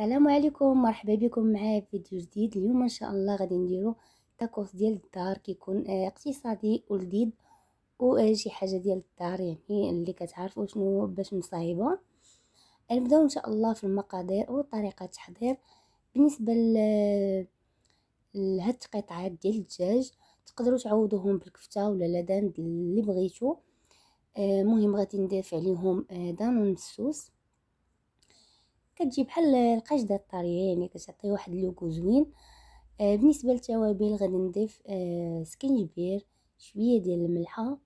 السلام عليكم مرحبا بكم معايا في فيديو جديد اليوم ان شاء الله غادي نديرو تاكوس ديال الدار كيكون آه، اقتصادي ولذيذ وشي آه، حاجه ديال الدار يعني اللي كتعرفوا شنو باش مصايبه نبداو ان شاء الله في المقادير وطريقه التحضير بالنسبه لهاد آه، القطعات ديال الدجاج تقدروا تعوضوهم بالكفته ولا لدان اللي بغيتو المهم غادي ندير عليهم دانون السوس كتجي بحال القشده الطريه يعني كتعطي واحد لوكو زوين آه بالنسبه للتوابل غادي نضيف آه سكنجبير شويه ديال الملحه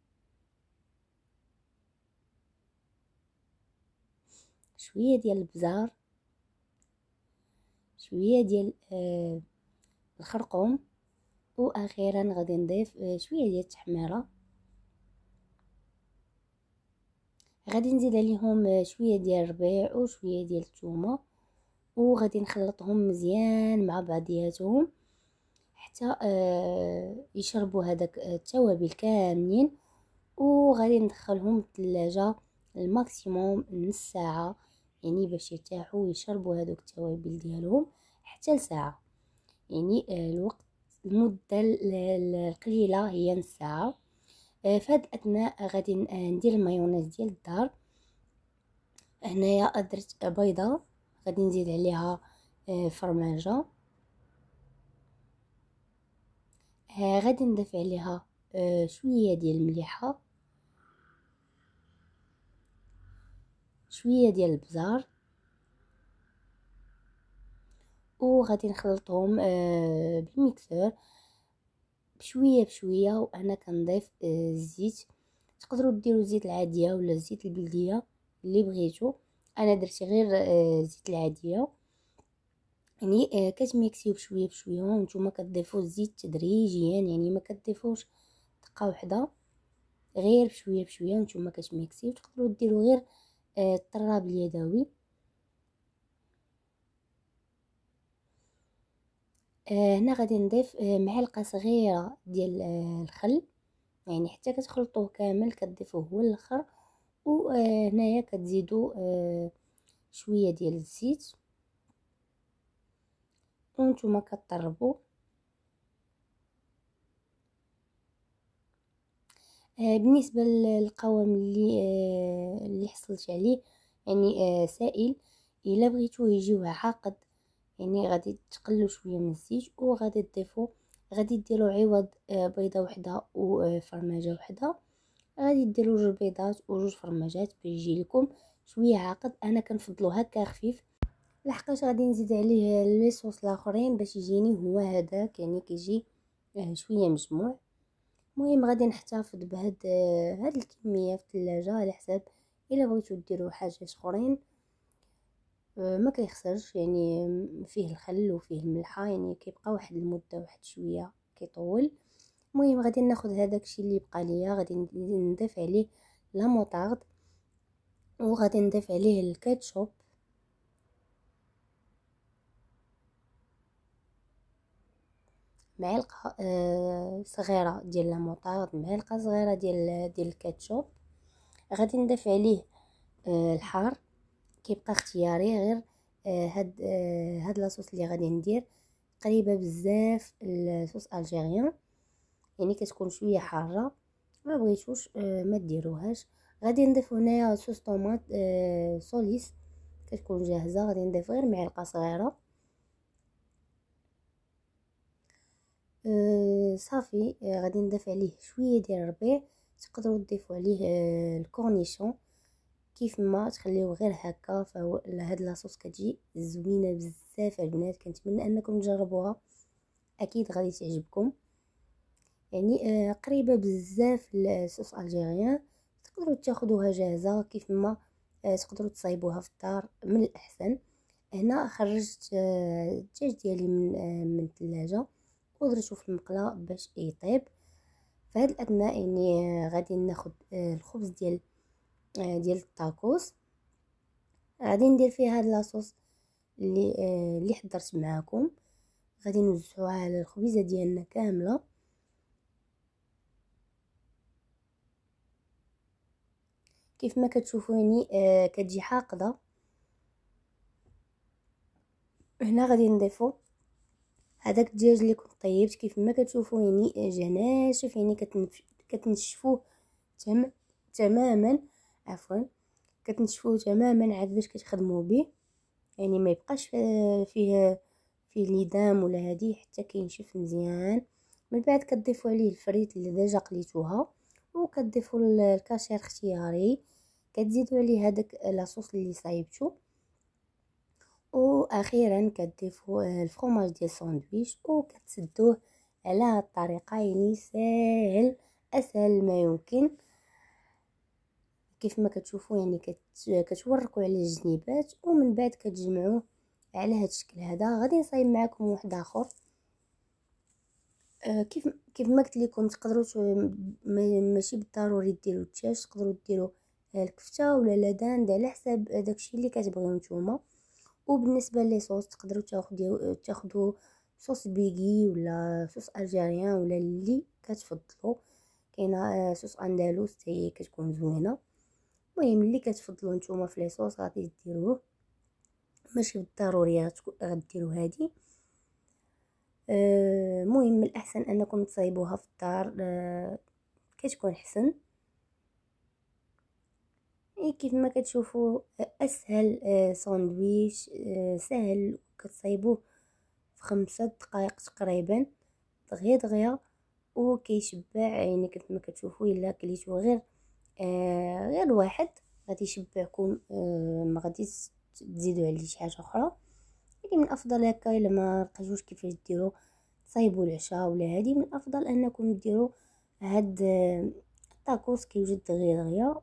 شويه ديال البزار شويه ديال آه الخرقوم واخيرا غادي نضيف آه، شويه ديال التحميره غادي نزيد عليهم شويه ديال الربيع وشويه ديال الثومه وغادي نخلطهم مزيان مع بعضياتهم حتى آه، يشربوا هذاك التوابل كاملين وغادي ندخلهم الثلاجه الماكسيموم نص ساعه يعني باش يرتاحوا ويشربوا هذوك التوابل ديالهم حتى لساعه يعني آه، الوقت المده القليله هي نص ساعه فهاد الاثناء غادي آه، ندير المايونيز ديال الدار هنايا درت بيضه غادي نزيد عليها آه، فرماجه آه، غادي نضيف عليها شويه ديال المليحه شويه ديال البزار وغادي نخلطهم بالميكسور بشويه بشويه وانا كنضيف الزيت آه، تقدروا ديروا الزيت العاديه ولا الزيت البلديه اللي بغيتو انا درت غير الزيت آه، العاديه يعني آه، كتميكسيو بشويه بشويه وانتم كتضيفوا الزيت تدريجيا يعني ما كتضيفوش دقه واحده غير بشويه بشويه وانتم كتميكسيو تقدروا ديروا غير الطراب اليدوي آه، هنا غادي نضيف آه، معلقه صغيره ديال آه، الخل يعني حتى كتخلطوه كامل كتضيفوه هو الاخر وهنايا كتزيدوا شويه ديال الزيت وانتم كتطربوا بالنسبه للقوام اللي اللي حصلت عليه يعني سائل الا بغيتوه يجي عاقد يعني غادي تقلو شويه من الزيت وغادي تضيفو غادي ديرو عوض آه، بيضه وحده وفرماجه آه، وحده غادي ديرو جوج بيضات وجوج فرماجات بيجي لكم شويه عاقد انا كنفضلو هكا خفيف لحقاش غادي نزيد عليه لي صوص الاخرين باش يجيني هو هذاك يعني كيجي آه، شويه مجموع المهم غادي نحتفظ بهاد هاد الكميه في الثلاجه على حساب الا بغيتو ديروا حاجه اخرين آه، ما كيخسرش يعني فيه الخل وفيه الملحه يعني كيبقى واحد المده واحد شويه كيطول المهم غادي ناخذ الشيء اللي بقى ليا غادي نضيف عليه لا موطارد وغادي نضيف عليه الكاتشوب معلقه آه صغيره ديال الموطارد معلقه صغيره ديال ديال الكاتشوب غادي نضيف عليه آه الحار كيبقى اختياري غير آه، هاد آه، هاد لاصوص اللي غادي ندير قريبه بزاف لصوص الجيريان يعني كتكون شويه حاره ما بغيتوش آه، ما ديروهاش غادي نضيف هنايا صوص طوماط سوليس كتكون جاهزه غادي نضيف غير معلقه صغيره صافي غادي نضيف عليه شويه ديال الربيع تقدروا تضيفوا عليه الكورنيشون كيف ما تخليوه غير هكا فهو هاد لاصوص كتجي زوينه بزاف البنات كنتمنى انكم تجربوها اكيد غادي تعجبكم يعني آه قريبه بزاف لصوص الجيريان تقدروا تاخذوها جاهزه كيف ما آه تقدروا تصايبوها في الدار من الاحسن هنا خرجت آه، الدجاج آه ديالي من آه من الثلاجه ودرتو في المقله باش يطيب فهاد الاثناء يعني آه، غادي ناخذ آه، الخبز ديال آه، ديال الطاكوس غادي ندير فيها هاد لاصوص اللي آه، اللي حضرت معاكم غادي نوزعوها على الخبيزه ديالنا كامله كيف ما كتشوفوني آه، كتجي حاقده هنا غادي نضيفو هذاك الدجاج اللي كنت طيبت كيف ما كتشوفوا يعني جا ناشف يعني كتنشفوه تم تماما عفوا كتنشفوه تماما عاد باش كتخدموا به يعني ما يبقاش فيه فيه, فيه لدام ولا هادي حتى كينشف مزيان من بعد كتضيفوا عليه الفريت اللي ديجا قليتوها وكتضيفوا الكاشير اختياري كتزيدوا عليه هذاك لاصوص اللي صايبتو واخيرا كتضيفوا آه، الفرماج ديال الساندويتش وكتسدوه على هاد الطريقه يعني ساهل اسهل ما يمكن كيف ما كتشوفوا يعني كتورقوا على الجنيبات ومن بعد كتجمعوه على هذا الشكل هذا غادي نصايب معكم واحد اخر آه، كيف كيف ما قلت لكم تقدروا ماشي بالضروري ديروا الدجاج تقدروا ديروا آه، الكفته ولا لاداند على حساب داكشي اللي كتبغيو نتوما وبالنسبه لي صوص تقدروا تاخذوا تاخذوا صوص بيغي ولا صوص الجيريان ولا اللي كتفضلوا كاينه آه، صوص اندلس هي كتكون زوينه المهم اللي كتفضلوا نتوما في لي صوص غادي ديروه ماشي بالضروري غديروا هذه آه، المهم من الاحسن انكم تصايبوها في الدار أه كتكون حسن كيف ما كتشوفوا آه، اسهل آه، ساندويتش سهل كتصايبوه في خمسة دقائق تقريبا دغيا دغيا وكيشبع يعني كيف ما كتشوفوا الا كليتو غير آه، غير واحد غادي يشبعكم آه، ما غاديش تزيدوا عليه شي حاجه اخرى يعني من الافضل هكا الا ما لقيتوش كيفاش ديروا تصايبوا العشاء ولا هادي من الافضل انكم ديروا هاد الطاكوس آه، كيوجد دغيا دغيا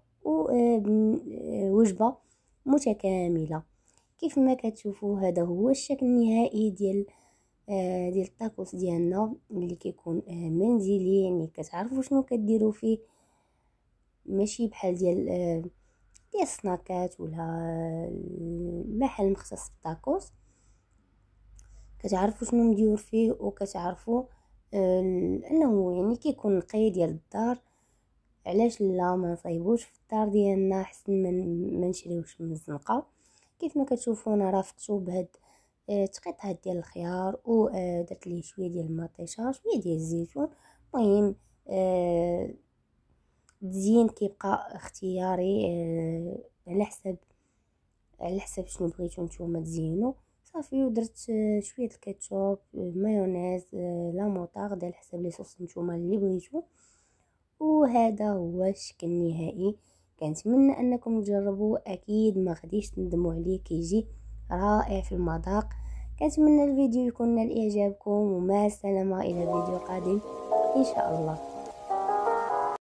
وجبه متكامله كيف ما كتشوفوا هذا هو الشكل النهائي ديال ديال الطاكوس ديالنا اللي كيكون منزلي يعني كتعرفوا شنو كديروا فيه ماشي بحال ديال آه، ديال السناكات ولا المحل آه، مختص بالطاكوس كتعرفوا شنو مديور فيه وكتعرفوا آه، انه يعني كيكون نقي ديال الدار علاش لا ما نصايبوش في الدار ديالنا احسن من ما نشريوش من الزنقه كيف ما كتشوفوا انا رافقتو بهاد تقيط هاد ديال الخيار ودرت ليه شويه ديال المطيشه شويه ديال الزيتون المهم أه التزيين كيبقى اختياري آه، على حسب على حسب شنو بغيتو نتوما تزينو صافي ودرت آه، شويه الكاتشوب آه، مايونيز لا موطارد على حسب لي صوص نتوما اللي بغيتو وهذا هو الشكل النهائي كنتمنى انكم تجربوا اكيد ما غاديش تندموا عليه كيجي رائع في المذاق كنتمنى الفيديو يكون نال اعجابكم ومع السلامه الى فيديو قادم ان شاء الله